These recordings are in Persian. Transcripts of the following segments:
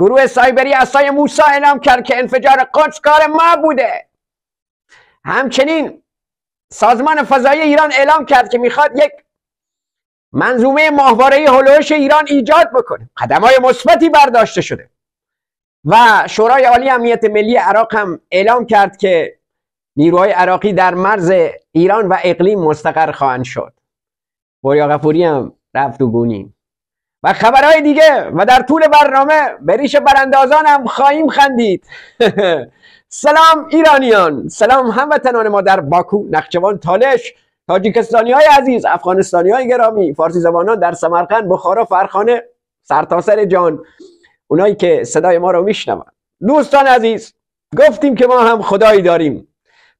گروه سایبری اسای موسا اعلام کرد که انفجار قدس کار ما بوده همچنین سازمان فضایی ایران اعلام کرد که میخواد یک منظومه ماهواره هلوش ایران ایجاد بکنه قدم های مثبتی برداشته شده و شورای عالی امنیت ملی عراق هم اعلام کرد که نیروهای عراقی در مرز ایران و اقلیم مستقر خواهند شد بریا غفوری هم رفت و گونیم و خبرهای دیگه و در طول برنامه به ریش هم خواهیم خندید سلام ایرانیان سلام هموطنان ما در باکو نخچوان، تالش تاجیکستانی های عزیز افغانستانی های گرامی فارسی زبانان در سمرقند بخارا فرخانه سرتاسر جان اونایی که صدای ما رو میشنون دوستان عزیز گفتیم که ما هم خدایی داریم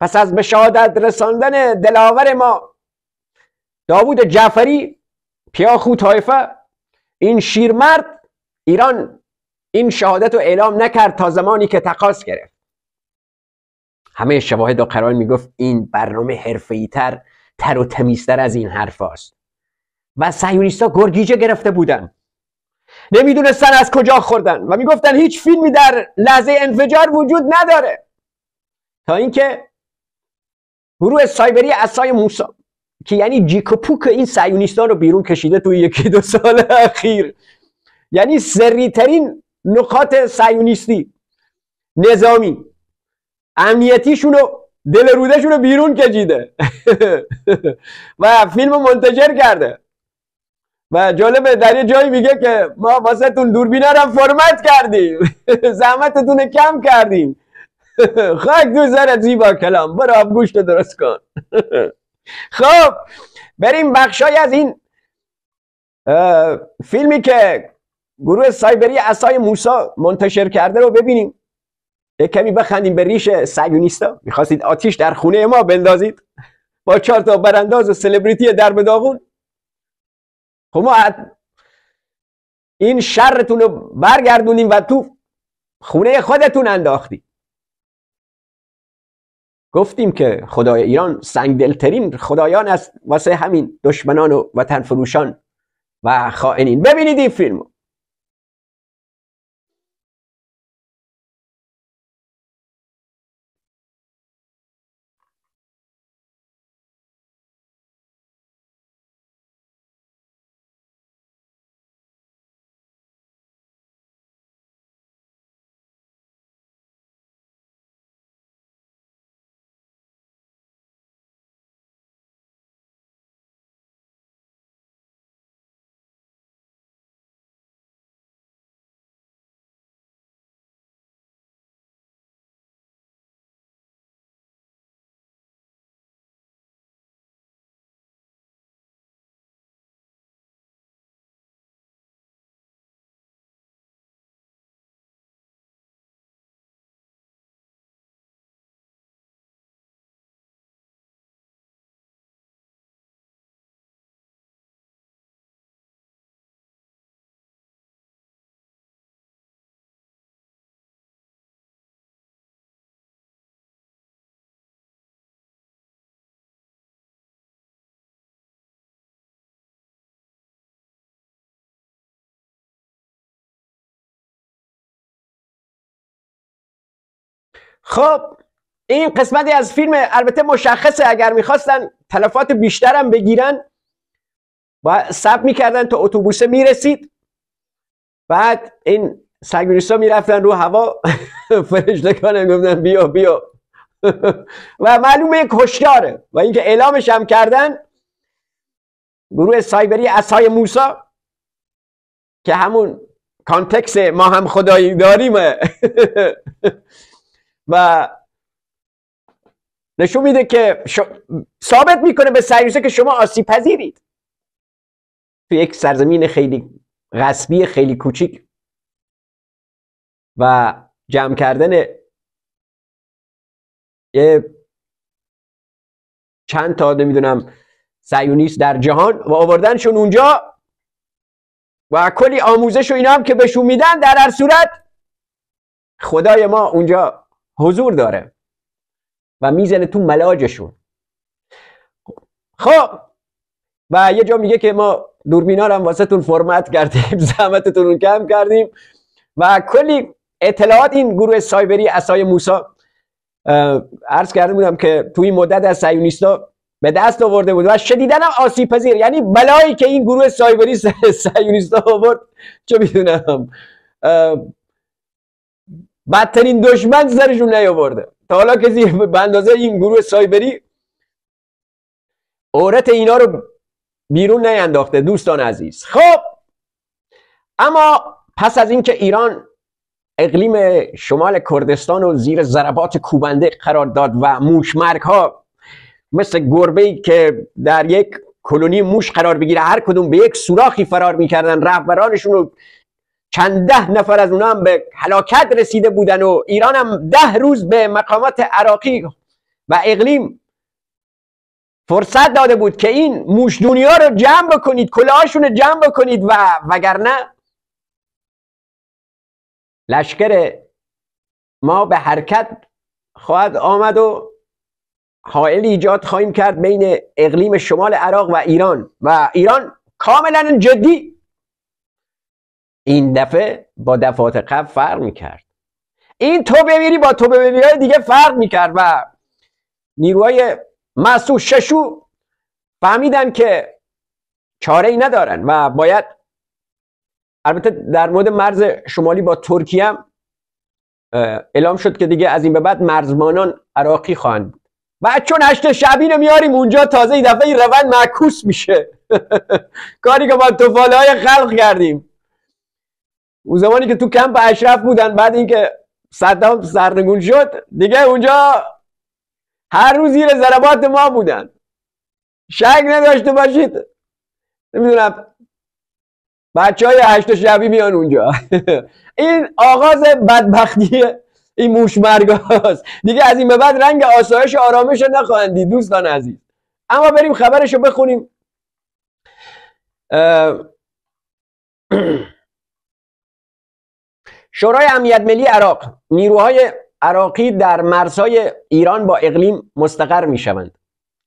پس از به شهادت رساندن دلاور ما داوود جعفری پیاخو تایفه، این شیرمرد ایران این شهادت رو اعلام نکرد تا زمانی که تقاس گرفت همه شواهد و قرار میگفت این برنامه حرفه‌ای تر تر و تمیزتر از این حرف است و ها گرگیجه گرفته بودن نمیدونستن از کجا خوردن و میگفتن هیچ فیلمی در لحظه انفجار وجود نداره تا اینکه گروه سایبری اسای موسا که یعنی جیک پوک این سیونیستان رو بیرون کشیده توی یکی دو سال اخیر یعنی سریترین نقاط سیونیستی نظامی امنیتیشون رو دل رودشون رو بیرون کشیده و فیلم منتجر کرده و جالبه در یه جایی میگه که ما واسه تون دوربینه رو فرمت کردیم زحمتتون کم کردیم خاک دو زرت زیبا کلام برو گوشت درست کن خب بریم بخشای از این فیلمی که گروه سایبری اسای موسا منتشر کرده رو ببینیم یه کمی بخندیم به ریش سیونیستا میخواستید آتیش در خونه ما بندازید با چهار تا برانداز و سلبریتی در داغون خب ما این شرتون رو برگردونیم و تو خونه خودتون انداختیم گفتیم که خدای ایران سنگ دلترین خدایان است واسه همین دشمنان و وطن فروشان و خائنین ببینید این فیلمو خب این قسمتی از فیلم البته مشخصه اگر میخواستن تلفات بیشترم بگیرن و سب میکردن تا اتوبوسه میرسید بعد این ها میرفتن رو هوا فرشتگان گفتن بیا بیا و معلومه یک هشداره و اینکه اعلامش هم کردن گروه سایبری اسای موسا که همون کانتکس ما هم خدایی داریمه و نشون میده که ثابت میکنه به سریوسه که شما آسیب پذیرید تو یک سرزمین خیلی غصبی خیلی کوچیک و جمع کردن یه چند تا نمیدونم سیونیست در جهان و آوردنشون اونجا و کلی آموزش و اینا هم که بهشون میدن در هر صورت خدای ما اونجا حضور داره و میزنه تو ملاجشون خب و یه جا میگه که ما دوربینا رو هم واسه تون فرمت کردیم زحمتتون رو کم کردیم و کلی اطلاعات این گروه سایبری اسای موسا عرض کرده بودم که توی این مدت از سیونیستا به دست آورده بود و شدیدن هم پذیر یعنی بلایی که این گروه سایبری سیونیستا آورد چه میدونم بدترین دشمن سرشون نیاورده تا حالا کسی به اندازه این گروه سایبری عورت اینا رو بیرون نینداخته دوستان عزیز خب اما پس از اینکه ایران اقلیم شمال کردستان رو زیر ضربات کوبنده قرار داد و موشمرک ها مثل گربه ای که در یک کلونی موش قرار بگیره هر کدوم به یک سوراخی فرار میکردن رهبرانشون رو چند ده نفر از اونا هم به هلاکت رسیده بودن و ایران هم ده روز به مقامات عراقی و اقلیم فرصت داده بود که این موش دنیا رو جمع بکنید کلاهاشون رو جمع بکنید و وگرنه لشکر ما به حرکت خواهد آمد و حائل ایجاد خواهیم کرد بین اقلیم شمال عراق و ایران و ایران کاملا جدی این دفعه با دفعات قبل فرق میکرد این تو ببینی با تو بمیری های دیگه فرق میکرد و نیروهای مسو ششو فهمیدن که چاره ای ندارن و باید البته در مورد مرز شمالی با ترکیه هم اعلام شد که دیگه از این به بعد مرزبانان عراقی خواهند بود و چون هشت شبین میاریم اونجا تازه این دفعه ای روند معکوس میشه کاری که با توفاله های خلق کردیم اون زمانی که تو کمپ اشرف بودن بعد اینکه صدام سرنگون شد دیگه اونجا هر روز زیر ضربات ما بودن شک نداشته باشید نمیدونم بچه های هشت شبی میان اونجا این آغاز بدبختی این موشمرگ هاست دیگه از این به بعد رنگ آسایش آرامش نخواهند دید دوستان عزیز اما بریم خبرش رو بخونیم شورای امنیت ملی عراق نیروهای عراقی در مرزهای ایران با اقلیم مستقر می شوند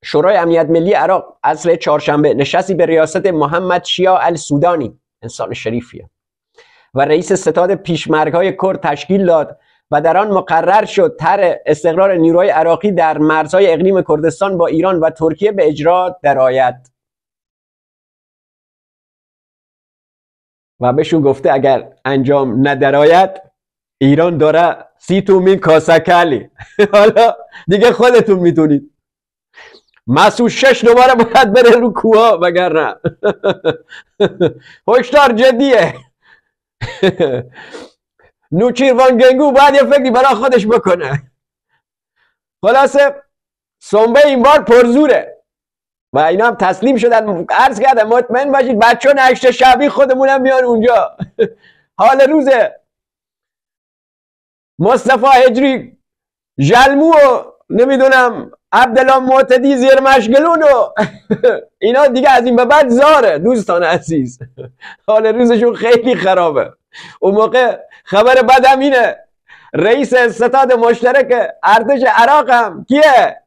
شورای امنیت ملی عراق اصل چهارشنبه نشستی به ریاست محمد شیا السودانی انسان شریفیه و رئیس ستاد پیشمرگ های کرد تشکیل داد و در آن مقرر شد تر استقرار نیروهای عراقی در مرزهای اقلیم کردستان با ایران و ترکیه به اجرا درآید و بهشون گفته اگر انجام ندراید ایران داره سی تومین کاسکلی حالا دیگه خودتون میتونید مسعود شش دوباره باید بره رو کوها وگر نه هشدار جدیه نوچیر وان گنگو باید یه فکری برای خودش بکنه خلاصه سنبه این بار پرزوره و اینا هم تسلیم شدن عرض کردم مطمئن باشید بچه نشت شبی خودمون هم بیان اونجا حال روزه مصطفی هجری جلمو و نمیدونم عبدالله معتدی زیر مشگلون و اینا دیگه از این به بعد زاره دوستان عزیز حال روزشون خیلی خرابه اون موقع خبر بدم اینه رئیس ستاد مشترک ارتش عراق هم کیه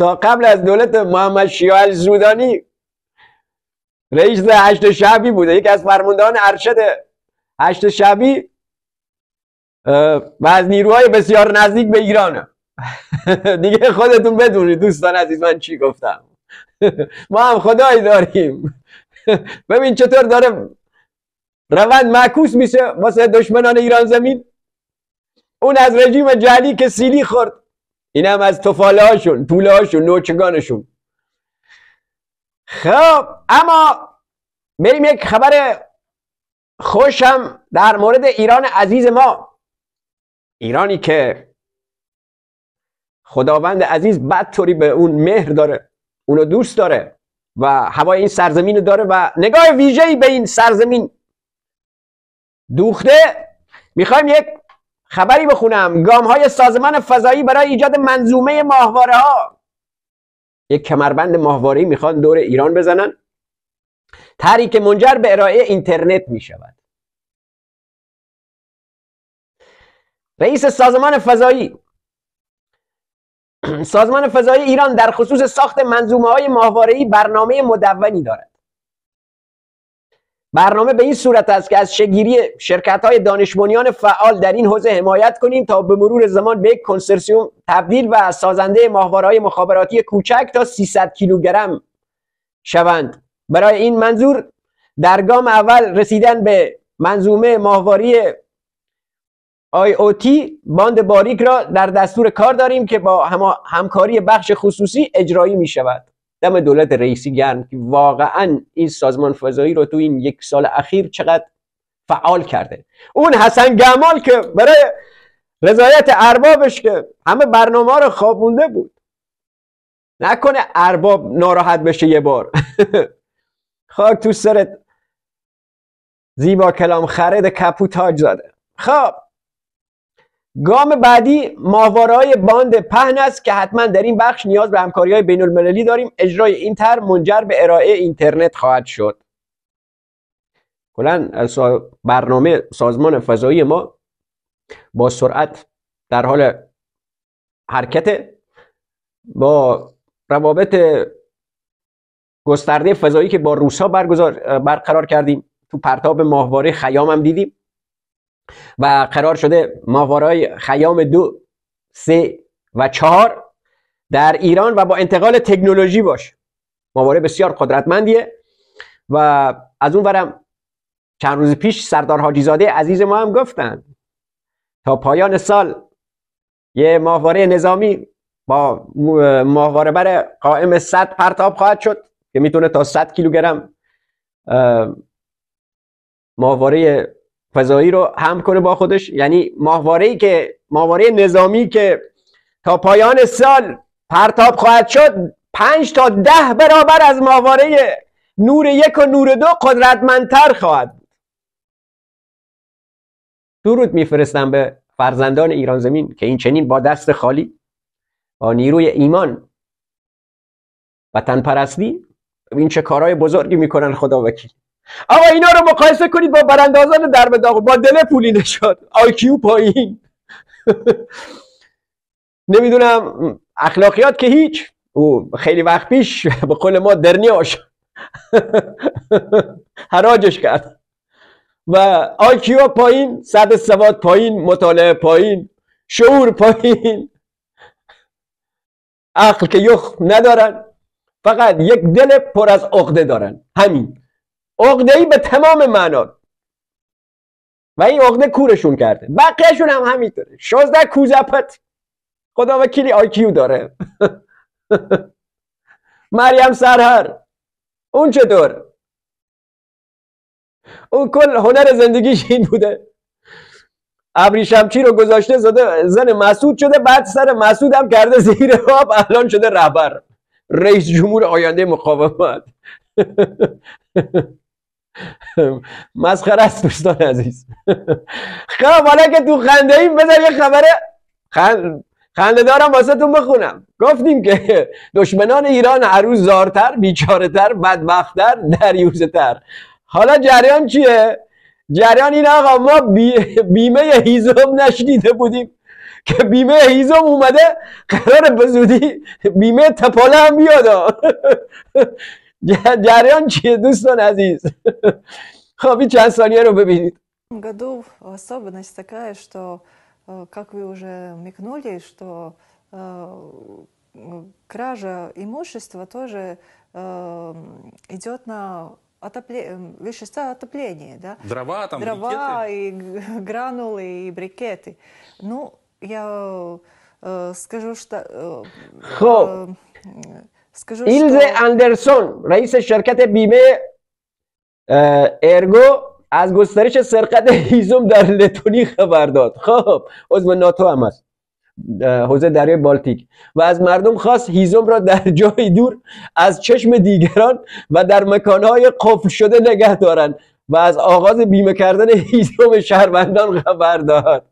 تا قبل از دولت محمد شیعه زودانی رئیس هشت شبی بوده یکی از فرماندهان ارشد هشت شبی و از نیروهای بسیار نزدیک به ایرانه دیگه خودتون بدونید دوستان عزیز من چی گفتم ما هم خدایی داریم ببین چطور داره روند معکوس میشه واسه دشمنان ایران زمین اون از رژیم جلی که سیلی خورد هم از توفاله هاشون هاشون نوچگانشون خب اما بریم یک خبر خوشم در مورد ایران عزیز ما ایرانی که خداوند عزیز بدطوری به اون مهر داره اونو دوست داره و هوای این سرزمین رو داره و نگاه ویژه‌ای به این سرزمین دوخته میخوایم یک خبری بخونم گام های سازمان فضایی برای ایجاد منظومه ماهواره ها یک کمربند ماهواره میخوان دور ایران بزنن تحریک منجر به ارائه اینترنت می شود رئیس سازمان فضایی سازمان فضایی ایران در خصوص ساخت منظومه های ماهواره برنامه مدونی دارد برنامه به این صورت است که از شگیری شرکت های دانش فعال در این حوزه حمایت کنیم تا به مرور زمان به یک کنسرسیوم تبدیل و سازنده های مخابراتی کوچک تا 300 کیلوگرم شوند برای این منظور در گام اول رسیدن به منظومه ماهواری تی باند باریک را در دستور کار داریم که با همکاری بخش خصوصی اجرایی می شود دم دولت رئیسی گرم که واقعا این سازمان فضایی رو تو این یک سال اخیر چقدر فعال کرده اون حسن گمال که برای رضایت اربابش که همه برنامه رو خوابونده بود نکنه ارباب ناراحت بشه یه بار خاک خب تو سرت زیبا کلام خرید کپو تاج زده خب گام بعدی های باند پهن است که حتما در این بخش نیاز به همکاری های بین المللی داریم اجرای این تر منجر به ارائه اینترنت خواهد شد کلا برنامه سازمان فضایی ما با سرعت در حال حرکت با روابط گسترده فضایی که با روسا برقرار کردیم تو پرتاب ماهواره خیام هم دیدیم و قرار شده ماهوارهای خیام دو سه و چهار در ایران و با انتقال تکنولوژی باشه ماهواره بسیار قدرتمندیه و از اون چند روز پیش سردار حاجیزاده عزیز ما هم گفتن تا پایان سال یه ماهواره نظامی با ماهواره بر قائم 100 پرتاب خواهد شد که میتونه تا 100 کیلوگرم ماهواره فضایی رو هم کنه با خودش یعنی ماهواره که ماهواره نظامی که تا پایان سال پرتاب خواهد شد پنج تا ده برابر از ماهواره نور یک و نور دو قدرتمندتر خواهد بود درود میفرستم به فرزندان ایران زمین که این چنین با دست خالی با نیروی ایمان وطن پرستی این چه کارهای بزرگی میکنن خدا وکیل اما اینا رو مقایسه کنید با براندازان در با دل پولی نشاد، آیکیو پایین نمیدونم اخلاقیات که هیچ او خیلی وقت پیش به قول ما درنیاش حراجش کرد و آیکیو پایین صد سواد پایین مطالعه پایین شعور پایین عقل که یخ ندارن فقط یک دل پر از عقده دارن همین ای به تمام معنا و این عقده کورشون کرده بقیهشون هم همینطوره 16 کوزپت خدا وکیلی آیکیو داره مریم سرهر اون چطور اون کل هنر زندگیش این بوده ابریشمچی رو گذاشته زده زن مسعود شده بعد سر مسعود هم کرده زیر آب الان شده رهبر رئیس جمهور آینده مقاومت مسخره است دوستان عزیز خب حالا که تو خنده این بذار یه خبر خنده دارم واسه تون بخونم گفتیم که دشمنان ایران هر روز زارتر بیچارتر، بدبختتر دریوزتر حالا جریان چیه؟ جریان این آقا ما بیمه هیزم نشنیده بودیم که بیمه هیزم اومده قرار بزودی بیمه تپاله هم بیاد جریان چیه دوستان عزیز خب این چند ثانیه رو ببینید году особенность такая, что, э, как вы уже мигнули, что э, кража имущества тоже э, идет на отопле... вещества отопления, да? Дрова там, Дрова брикеты. и гранулы и брикеты. Ну, я скажу, что... Хоп! ایلز اندرسون رئیس شرکت بیمه ارگو از گسترش سرقت هیزم در لتونی خبر داد خب عضو ناتو هم است حوزه دریای بالتیک و از مردم خواست هیزم را در جای دور از چشم دیگران و در مکانهای قفل شده نگه دارند و از آغاز بیمه کردن هیزم شهروندان خبر داد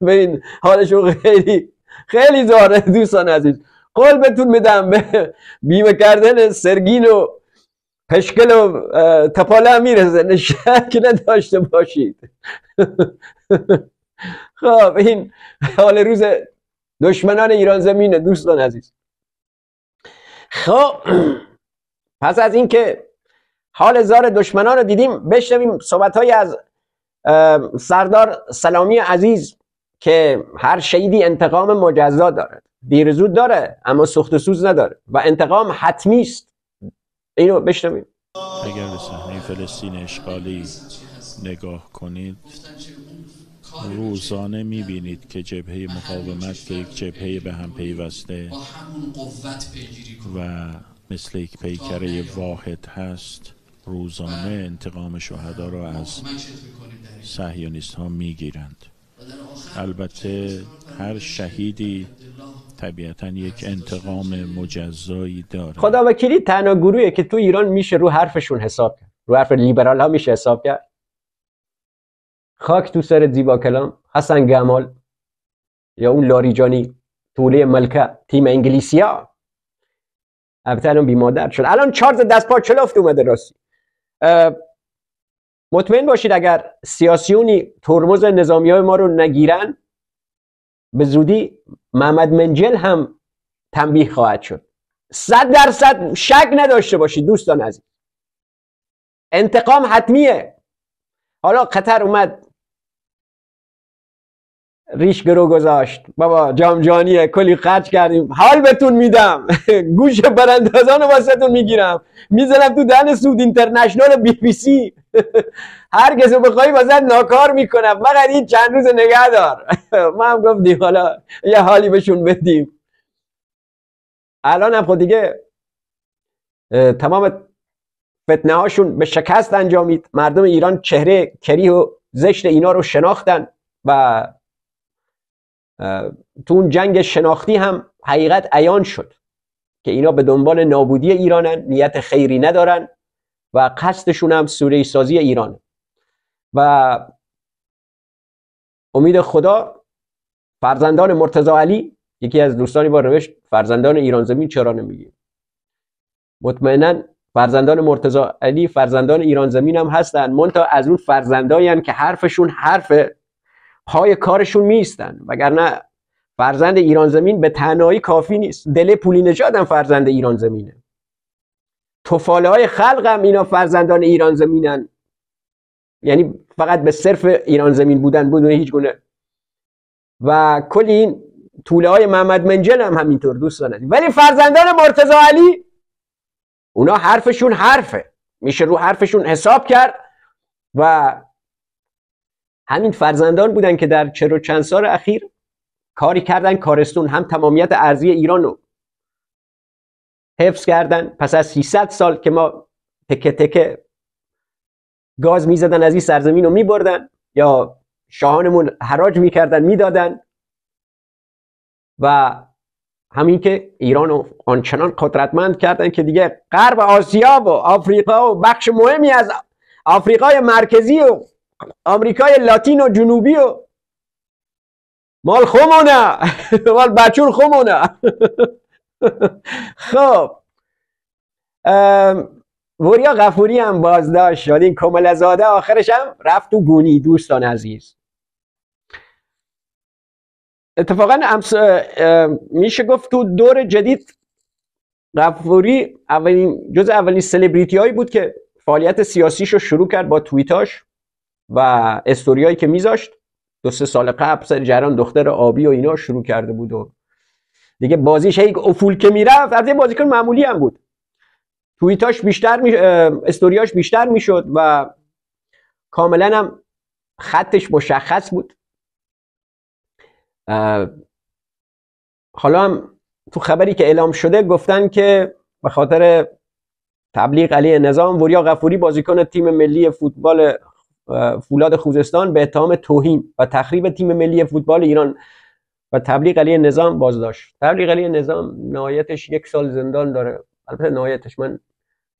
ببین حالشون خیلی خیلی زاره دوستان عزیز طول میدم به بیمه کردن سرگین و پشکل و تپاله میرسه شک نداشته باشید خب این حال روز دشمنان ایران زمین دوستان عزیز خب پس از اینکه حال زار دشمنان رو دیدیم بشنویم صحبت های از سردار سلامی عزیز که هر شهیدی انتقام مجزا دارد دیر زود داره اما و سوز نداره و انتقام حتمی است اینو بشنویم اگر به صحنه فلسطین اشغالی نگاه کنید روزانه میبینید که جبهه مقاومت که یک جبهه به هم پیوسته و مثل یک پیکره واحد هست روزانه انتقام شهدا را از صهیونیست ها میگیرند البته هر شهیدی طبیعتا یک انتقام مجزایی داره خدا وکیلی تنها گروهیه که تو ایران میشه رو حرفشون حساب کرد رو حرف لیبرال ها میشه حساب کرد خاک تو سر زیبا کلام حسن گمال یا اون لاریجانی طوله ملکه تیم انگلیسیا ابتدا بیمادر شد الان چارز دست پا چلافت اومده راستی مطمئن باشید اگر سیاسیونی ترمز نظامی های ما رو نگیرن به زودی محمد منجل هم تنبیه خواهد شد صد درصد شک نداشته باشید دوستان عزیز انتقام حتمیه حالا قطر اومد ریش گرو گذاشت بابا جانیه کلی خرج کردیم حال بهتون میدم گوش براندازان رو تون میگیرم میزنم تو دن سود اینترنشنال بی بی سی هر کسی بخوایی واسه ناکار میکنم مگر این چند روز نگه دار ما هم گفتیم حالا یه حالی بهشون بدیم الان هم خود خب دیگه تمام فتنه هاشون به شکست انجامید مردم ایران چهره کریه و زشت اینا رو شناختن و تو اون جنگ شناختی هم حقیقت عیان شد که اینا به دنبال نابودی ایرانن نیت خیری ندارن و قصدشون هم سوری سازی ایران و امید خدا فرزندان مرتضا علی یکی از دوستانی با رویش فرزندان ایران زمین چرا نمیگیم مطمئنا فرزندان مرتضا علی فرزندان ایران زمین هم هستن منتها از اون فرزندایی که حرفشون حرف پای کارشون میستن وگرنه فرزند ایران زمین به تنهایی کافی نیست دل پولی نجاد هم فرزند ایران زمینه توفاله های خلق هم اینا فرزندان ایران زمینن یعنی فقط به صرف ایران زمین بودن بدون هیچ گونه و کلی این طوله های محمد منجل هم همینطور دارن ولی فرزندان مرتضا علی اونا حرفشون حرفه میشه رو حرفشون حساب کرد و همین فرزندان بودن که در و چند سال اخیر کاری کردن کارستون هم تمامیت ارزی ایران رو حفظ کردن پس از 300 سال که ما تکه تکه گاز میزدن از این سرزمین رو میبردن یا شاهانمون حراج میکردن میدادن و همین که ایران رو آنچنان قدرتمند کردن که دیگه غرب آسیا و آفریقا و بخش مهمی از آفریقای مرکزی و آمریکای لاتین و جنوبی و مال خمونه مال بچور خمونه خب وریا غفوری هم بازداشت شد این کمل زاده آخرش هم رفت تو گونی دوستان عزیز اتفاقا امس... میشه گفت تو دور جدید غفوری اولین جز اولین سلبریتی هایی بود که فعالیت سیاسیش رو شروع کرد با توییتاش و استوریایی که میذاشت دو سه سال قبل سر جران دختر آبی و اینا شروع کرده بود و دیگه بازیش هی افول که میرفت از یه بازیکن معمولی هم بود تویتاش بیشتر می... استوریاش بیشتر میشد و کاملا هم خطش مشخص بود حالا هم تو خبری که اعلام شده گفتن که به خاطر تبلیغ علی نظام وریا غفوری بازیکن تیم ملی فوتبال فولاد خوزستان به اتهام توهین و تخریب تیم ملی فوتبال ایران و تبلیغ علیه نظام بازداشت تبلیغ علیه نظام نهایتش یک سال زندان داره البته نهایتش من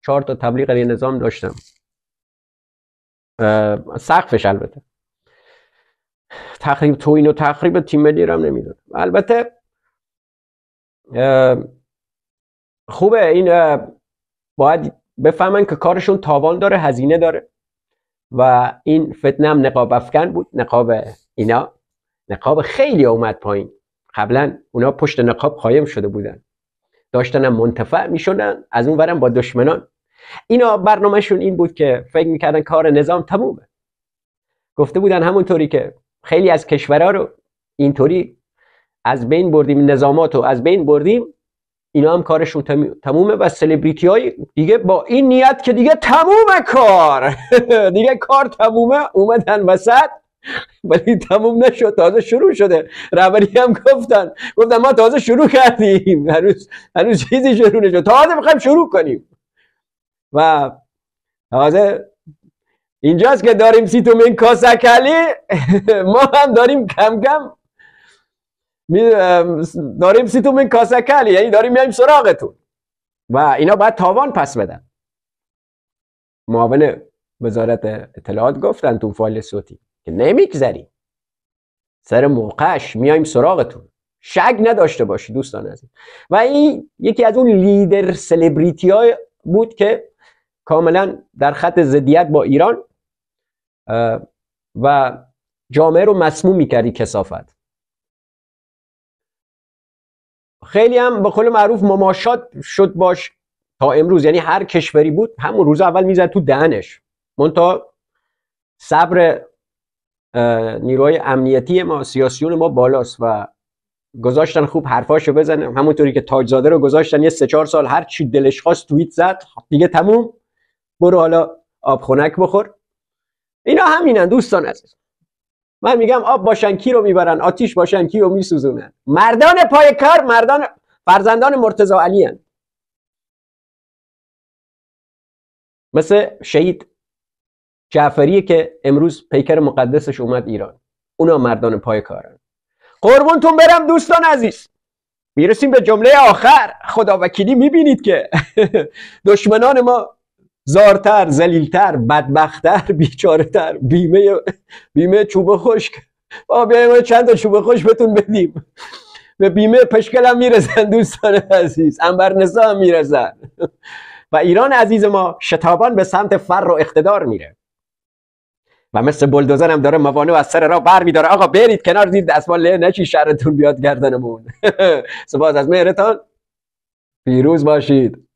چهار تا تبلیغ علیه نظام داشتم سقفش البته تخریب توهین و تخریب تیم ملی رو هم نمیدونم البته خوبه این باید بفهمن که کارشون تاوان داره هزینه داره و این فتنه هم نقاب افکن بود نقاب اینا نقاب خیلی اومد پایین قبلا اونا پشت نقاب قایم شده بودن داشتن هم منتفع میشدن از اون با دشمنان اینا برنامهشون این بود که فکر میکردن کار نظام تمومه گفته بودن همونطوری که خیلی از کشورها رو اینطوری از بین بردیم نظامات از بین بردیم اینا هم کارشون تمومه و سلبریتی های دیگه با این نیت که دیگه تمومه کار دیگه کار تمومه اومدن وسط ولی تموم نشد تازه شروع شده رهبری هم گفتن گفتن ما تازه شروع کردیم هنوز هنوز چیزی شروع نشد تازه میخوایم شروع کنیم و تازه اینجاست که داریم سیتومین کاسکلی ما هم داریم کم کم می داریم سیتون من کاسکلی یعنی داریم میایم سراغتون و اینا باید تاوان پس بدن معاون وزارت اطلاعات گفتن تو فایل صوتی که نمیگذری سر موقعش میایم سراغتون شک نداشته باشی دوستان عزیز و این یکی از اون لیدر سلبریتی های بود که کاملا در خط زدیت با ایران و جامعه رو مسموم میکردی کسافت خیلی هم به قول معروف مماشات شد باش تا امروز یعنی هر کشوری بود همون روز اول میزد تو دهنش منتها صبر نیروهای امنیتی ما سیاسیون ما بالاست و گذاشتن خوب حرفاشو بزنه همونطوری که تاجزاده رو گذاشتن یه سه چهار سال هر چی دلش خواست توییت زد خب دیگه تموم برو حالا آب خنک بخور اینا همینن دوستان عزیز من میگم آب باشن کی رو میبرن آتیش باشن کی رو میسوزونن مردان پای کار مردان فرزندان مرتضا علی مثل شهید جعفری که امروز پیکر مقدسش اومد ایران اونا مردان پای کارن قربونتون برم دوستان عزیز میرسیم به جمله آخر خدا وکیلی میبینید که دشمنان ما زارتر زلیلتر بدبختتر بیچارهتر بیمه بیمه چوب خشک ما بیایم چند تا چوب خوش بتون بدیم به بیمه پشکل هم میرسن دوستان عزیز انبرنسا هم میرسن و ایران عزیز ما شتابان به سمت فر و اقتدار میره و مثل بولدوزر هم داره موانع از سر را بر میداره آقا برید کنار دید دستمال له نچی شرتون بیاد گردنمون سپاس از مهرتان پیروز باشید